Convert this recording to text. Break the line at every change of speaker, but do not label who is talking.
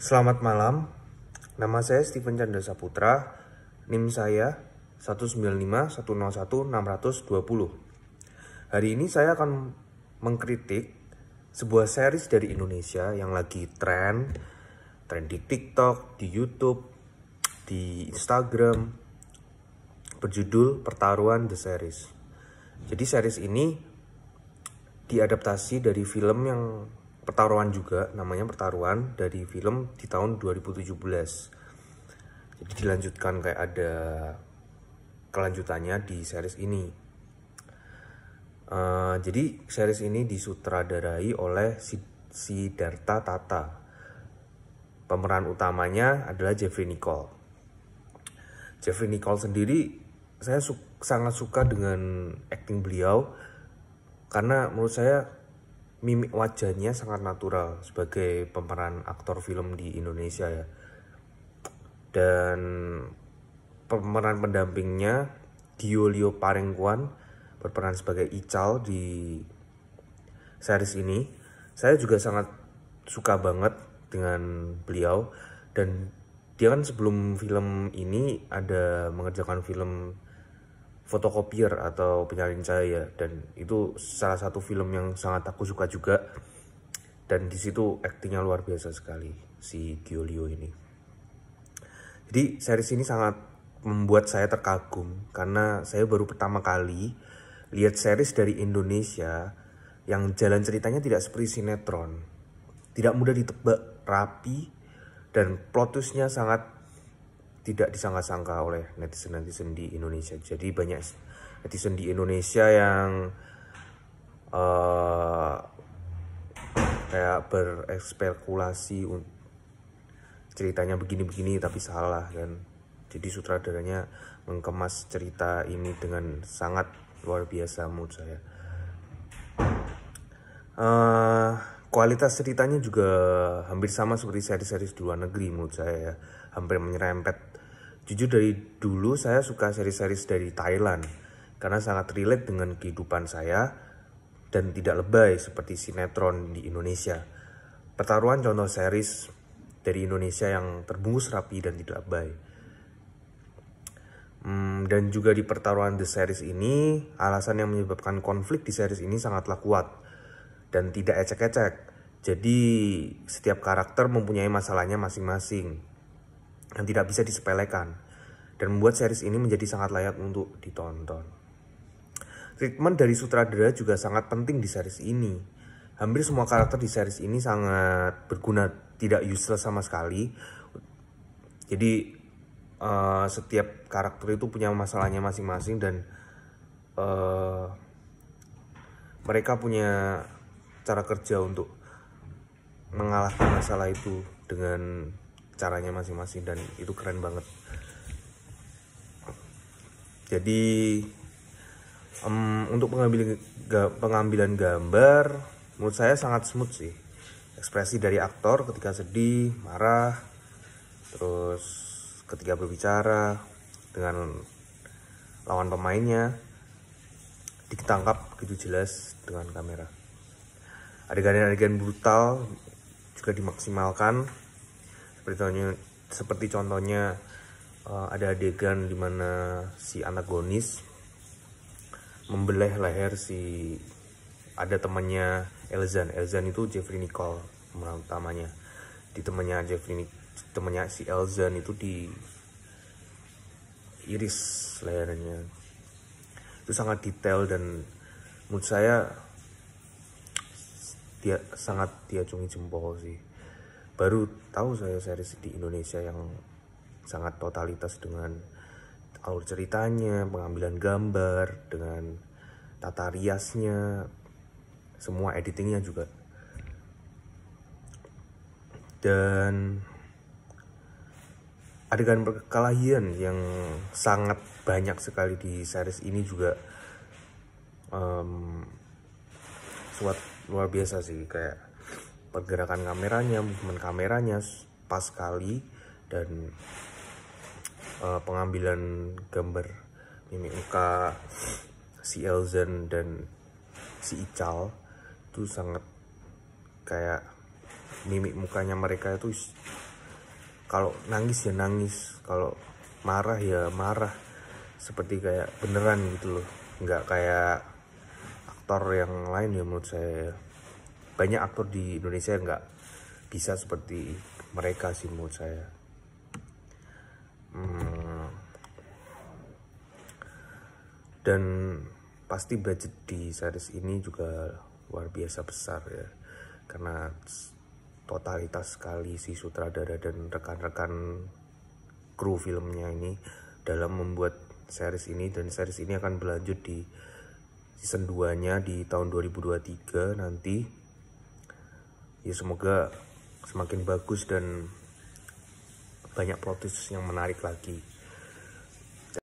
Selamat malam, nama saya Steven Chandra Saputra, NIM saya 195101620. Hari ini saya akan mengkritik sebuah series dari Indonesia yang lagi tren, tren di TikTok, di YouTube, di Instagram, berjudul Pertaruhan The Series. Jadi series ini diadaptasi dari film yang pertaruhan juga namanya pertaruhan dari film di tahun 2017 jadi dilanjutkan kayak ada kelanjutannya di series ini uh, jadi series ini disutradarai oleh si si Darta Tata pemeran utamanya adalah Jeffrey Nicole Jeffrey Nicole sendiri saya su sangat suka dengan acting beliau karena menurut saya mimik wajahnya sangat natural sebagai pemeran aktor film di Indonesia ya dan pemeran pendampingnya Diolio Parengkuan berperan sebagai Ical di series ini saya juga sangat suka banget dengan beliau dan dia kan sebelum film ini ada mengerjakan film fotokopier atau penyalin cahaya dan itu salah satu film yang sangat aku suka juga dan di situ aktingnya luar biasa sekali si Giulio ini. Jadi series ini sangat membuat saya terkagum karena saya baru pertama kali lihat series dari Indonesia yang jalan ceritanya tidak seperti sinetron. Tidak mudah ditebak, rapi, dan plotusnya sangat tidak disangka-sangka oleh netizen-netizen di Indonesia. Jadi banyak netizen di Indonesia yang uh, kayak berekspekulasi ceritanya begini-begini tapi salah dan Jadi sutradaranya mengemas cerita ini dengan sangat luar biasa menurut saya. Uh, kualitas ceritanya juga hampir sama seperti seri-seri di luar negeri menurut saya ya. hampir menyerempet Jujur dari dulu saya suka seri seri dari Thailand karena sangat relate dengan kehidupan saya dan tidak lebay seperti sinetron di Indonesia. Pertaruhan contoh series dari Indonesia yang terbungkus rapi dan tidak lebay. Hmm, dan juga di pertaruhan The Series ini, alasan yang menyebabkan konflik di series ini sangatlah kuat dan tidak ecek-ecek. Jadi setiap karakter mempunyai masalahnya masing-masing yang tidak bisa disepelekan dan membuat series ini menjadi sangat layak untuk ditonton. Treatment dari sutradara juga sangat penting di series ini. Hampir semua karakter di series ini sangat berguna, tidak useless sama sekali. Jadi uh, setiap karakter itu punya masalahnya masing-masing dan uh, mereka punya cara kerja untuk mengalahkan masalah itu dengan caranya masing-masing dan itu keren banget jadi um, untuk pengambilan pengambilan gambar menurut saya sangat smooth sih ekspresi dari aktor ketika sedih marah terus ketika berbicara dengan lawan pemainnya ditangkap begitu jelas dengan kamera adegan-adegan brutal juga dimaksimalkan seperti seperti contohnya uh, ada adegan di mana si antagonis membelah leher si ada temannya Elzan Elzan itu Jeffrey Nicole pemeran utamanya di temannya Jeffrey temannya si Elzan itu di iris lehernya itu sangat detail dan menurut saya dia sangat cungi jempol sih baru tahu saya series di Indonesia yang sangat totalitas dengan alur ceritanya, pengambilan gambar, dengan tata riasnya, semua editingnya juga. Dan adegan perkelahian yang sangat banyak sekali di series ini juga um, suat luar biasa sih kayak pergerakan kameranya, movement kameranya pas sekali dan uh, pengambilan gambar mimik muka si Elzen dan si Ical itu sangat kayak mimik mukanya mereka itu kalau nangis ya nangis, kalau marah ya marah seperti kayak beneran gitu loh, nggak kayak aktor yang lain ya menurut saya. Ya banyak aktor di Indonesia yang nggak bisa seperti mereka sih menurut saya hmm. dan pasti budget di series ini juga luar biasa besar ya karena totalitas sekali si sutradara dan rekan-rekan kru filmnya ini dalam membuat series ini dan series ini akan berlanjut di season 2 nya di tahun 2023 nanti ya semoga semakin bagus dan banyak plot yang menarik lagi